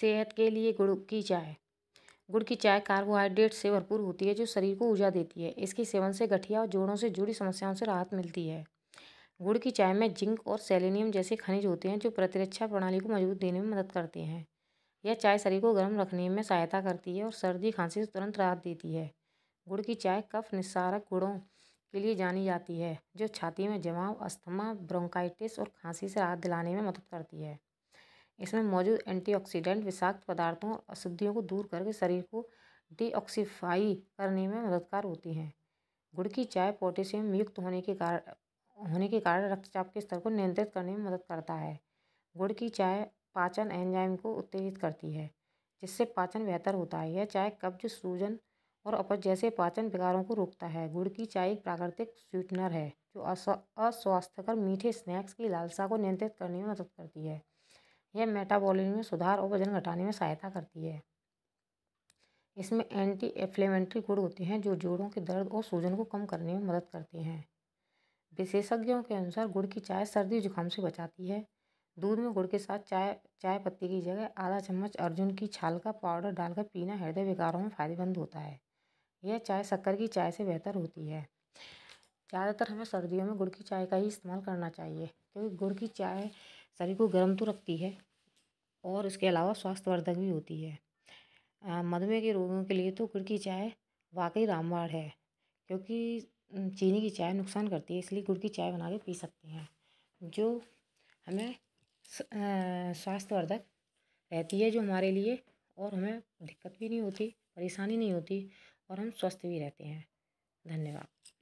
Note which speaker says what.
Speaker 1: सेहत के लिए गुड़ की चाय गुड़ की चाय कार्बोहाइड्रेट से भरपूर होती है जो शरीर को ऊर्जा देती है इसके सेवन से गठिया और जोड़ों से जुड़ी समस्याओं से राहत मिलती है गुड़ की चाय में जिंक और सेलेनियम जैसे खनिज होते हैं जो प्रतिरक्षा प्रणाली को मजबूत देने में मदद करते हैं यह चाय शरीर को गर्म रखने में सहायता करती है और सर्दी खांसी से तुरंत राहत देती है गुड़ की चाय कफ निस्सारक गुड़ों के लिए जानी जाती है जो छाती में जमाव अस्थमा ब्रोंकाइटिस और खांसी से राहत दिलाने में मदद करती है इसमें मौजूद एंटीऑक्सीडेंट विषाक्त पदार्थों और अशुद्धियों को दूर करके शरीर को डीऑक्सीफाई करने में मददगार होती है गुड़ की चाय पोटेशियम युक्त होने के कारण होने के कारण रक्तचाप के स्तर को नियंत्रित करने में मदद करता है गुड़ की चाय पाचन एंजाइम को उत्तेजित करती है जिससे पाचन बेहतर होता है यह चाय कब्ज सूजन और अपच जैसे पाचन विकारों को रोकता है गुड़ की चाय एक प्राकृतिक स्वीटनर है जो अस्वास्थ्यकर मीठे स्नैक्स की लालसा को नियंत्रित करने में मदद करती है यह मेटाबॉलिज्म में सुधार और वजन घटाने में सहायता करती है इसमें एंटी एफ्लेमेंट्री गुड़ होते हैं जो जोड़ों के दर्द और सूजन को कम करने में मदद करते हैं विशेषज्ञों के अनुसार गुड़ की चाय सर्दी जुकाम से बचाती है दूध में गुड़ के साथ चाय चाय पत्ती की जगह आधा चम्मच अर्जुन की छाल का पाउडर डालकर पीना हृदय विकारों में फायदेमंद होता है यह चाय शक्कर की चाय से बेहतर होती है ज़्यादातर हमें सर्दियों में गुड़ की चाय का ही इस्तेमाल करना चाहिए क्योंकि गुड़ की चाय शरीर को गर्म तो रखती है और इसके अलावा स्वास्थ्यवर्धक भी होती है मधुमेह के रोगियों के लिए तो गुड़ की चाय वाकई रामवाड़ है क्योंकि चीनी की चाय नुकसान करती है इसलिए गुड़ की चाय बना के पी सकते हैं जो हमें स्वास्थ्यवर्धक रहती है जो हमारे लिए और हमें दिक्कत भी नहीं होती परेशानी नहीं होती और हम स्वस्थ भी रहते हैं धन्यवाद